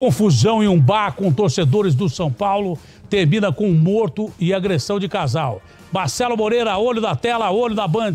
Confusão em um bar com torcedores do São Paulo termina com um morto e agressão de casal. Marcelo Moreira, olho da tela, olho da Band.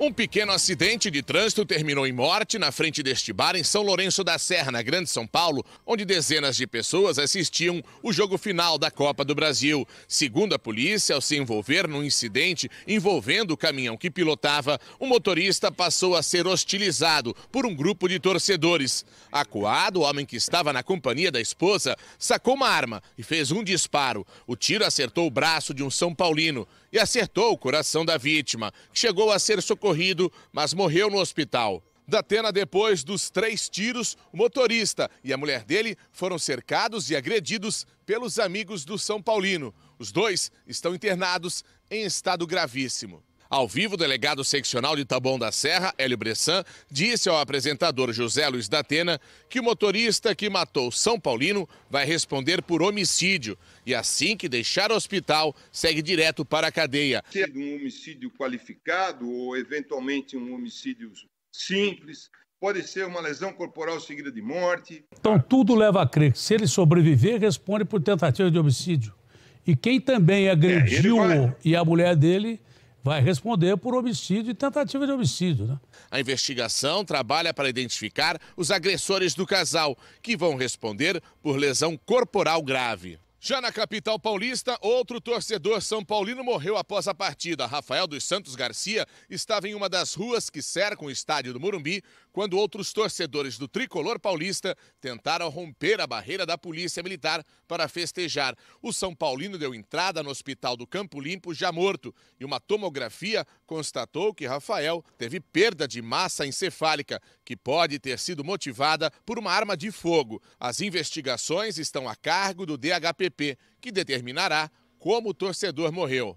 Um pequeno acidente de trânsito terminou em morte na frente deste bar em São Lourenço da Serra, na Grande São Paulo, onde dezenas de pessoas assistiam o jogo final da Copa do Brasil. Segundo a polícia, ao se envolver num incidente envolvendo o caminhão que pilotava, o motorista passou a ser hostilizado por um grupo de torcedores. Acuado, o homem que estava na companhia da esposa sacou uma arma e fez um disparo. O tiro acertou o braço de um São Paulino e acertou o coração da vítima, que chegou a ser socorrido socorrido, mas morreu no hospital. Datena, depois dos três tiros, o motorista e a mulher dele foram cercados e agredidos pelos amigos do São Paulino. Os dois estão internados em estado gravíssimo. Ao vivo, o delegado seccional de Taboão da Serra, Hélio Bressan, disse ao apresentador José Luiz da Atena que o motorista que matou São Paulino vai responder por homicídio e assim que deixar o hospital, segue direto para a cadeia. Ser é um homicídio qualificado ou eventualmente um homicídio simples, pode ser uma lesão corporal seguida de morte. Então tudo leva a crer que se ele sobreviver, responde por tentativa de homicídio. E quem também é, agrediu é, vai... e a mulher dele vai responder por homicídio e tentativa de homicídio. Né? A investigação trabalha para identificar os agressores do casal, que vão responder por lesão corporal grave. Já na capital paulista, outro torcedor São Paulino morreu após a partida. Rafael dos Santos Garcia estava em uma das ruas que cercam o estádio do Morumbi quando outros torcedores do tricolor paulista tentaram romper a barreira da polícia militar para festejar. O São Paulino deu entrada no hospital do Campo Limpo já morto e uma tomografia constatou que Rafael teve perda de massa encefálica, que pode ter sido motivada por uma arma de fogo. As investigações estão a cargo do DHP que determinará como o torcedor morreu.